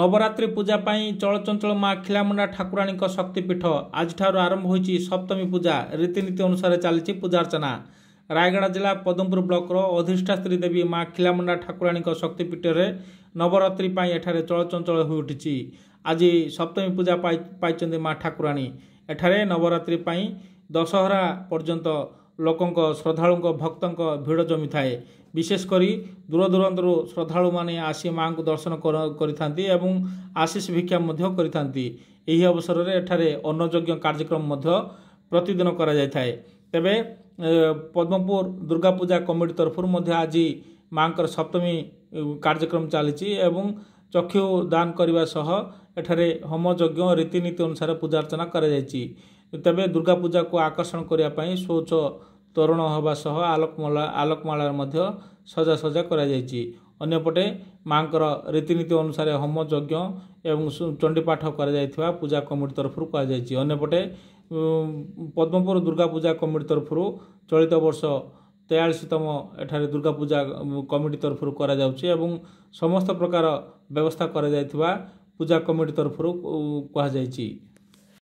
ନବରାତ୍ରୀ ପୂଜା ପାଇଁ ଚଳଚଞ୍ଚଳ ମା ଖିଲାମୁଣ୍ଡା ଠାକୁରାଣୀଙ୍କ ଶକ୍ତିପୀଠ ଆଜିଠାରୁ ଆରମ୍ଭ ହୋଇଛି ସପ୍ତମୀ ପୂଜା ରୀତିନୀତି ଅନୁସାରେ ଚାଲିଛି ପୂଜାର୍ଚ୍ଚନା ରାୟଗଡ଼ା ଜିଲ୍ଲା ପଦମପୁର ବ୍ଲକର ଅଧିଷ୍ଠାସ୍ତ୍ରୀ ଦେବୀ ମା ଖିଲାମୁଣ୍ଡା ଠାକୁରାଣୀଙ୍କ ଶକ୍ତିପୀଠରେ ନବରାତ୍ରୀ ପାଇଁ ଏଠାରେ ଚଳଚଞ୍ଚଳ ହୋଇଉଠିଛି ଆଜି ସପ୍ତମୀ ପୂଜା ପାଇଛନ୍ତି ମା ଠାକୁରାଣୀ ଏଠାରେ ନବରାତ୍ରୀ ପାଇଁ ଦଶହରା ପର୍ଯ୍ୟନ୍ତ ଲୋକଙ୍କ ଶ୍ରଦ୍ଧାଳୁଙ୍କ ଭକ୍ତଙ୍କ ଭିଡ଼ ଜମିଥାଏ ବିଶେଷ କରି ଦୂରଦୂରାନ୍ତରୁ ଶ୍ରଦ୍ଧାଳୁମାନେ ଆସି ମାଆଙ୍କୁ ଦର୍ଶନ କରିଥାନ୍ତି ଏବଂ ଆଶିଷ ଭିକ୍ଷା ମଧ୍ୟ କରିଥାନ୍ତି ଏହି ଅବସରରେ ଏଠାରେ ଅନ୍ନଯଜ୍ଞ କାର୍ଯ୍ୟକ୍ରମ ମଧ୍ୟ ପ୍ରତିଦିନ କରାଯାଇଥାଏ ତେବେ ପଦ୍ମପୁର ଦୁର୍ଗା ପୂଜା କମିଟି ତରଫରୁ ମଧ୍ୟ ଆଜି ମାଆଙ୍କର ସପ୍ତମୀ କାର୍ଯ୍ୟକ୍ରମ ଚାଲିଛି ଏବଂ ଚକ୍ଷୁ ଦାନ କରିବା ସହ ଏଠାରେ ହୋମଯଜ୍ଞ ରୀତିନୀତି ଅନୁସାରେ ପୂଜାର୍ଚ୍ଚନା କରାଯାଇଛି ତେବେ ଦୁର୍ଗା ପୂଜାକୁ ଆକର୍ଷଣ କରିବା ପାଇଁ ଶୌଚ ତୋରଣ ହେବା ସହ ଆଲୋକମାଳା ଆଲୋକମାଳାରେ ମଧ୍ୟ ସଜା ସଜା କରାଯାଇଛି ଅନ୍ୟପଟେ ମାଆଙ୍କର ରୀତିନୀତି ଅନୁସାରେ ହୋମ ଯଜ୍ଞ ଏବଂ ଚଣ୍ଡୀପାଠ କରାଯାଇଥିବା ପୂଜା କମିଟି ତରଫରୁ କୁହାଯାଇଛି ଅନ୍ୟପଟେ ପଦ୍ମପୁର ଦୁର୍ଗା ପୂଜା କମିଟି ତରଫରୁ ଚଳିତ ବର୍ଷ ତେୟାଳିଶତମ ଏଠାରେ ଦୁର୍ଗା ପୂଜା କମିଟି ତରଫରୁ କରାଯାଉଛି ଏବଂ ସମସ୍ତ ପ୍ରକାର ବ୍ୟବସ୍ଥା କରାଯାଇଥିବା ପୂଜା କମିଟି ତରଫରୁ କୁହାଯାଇଛି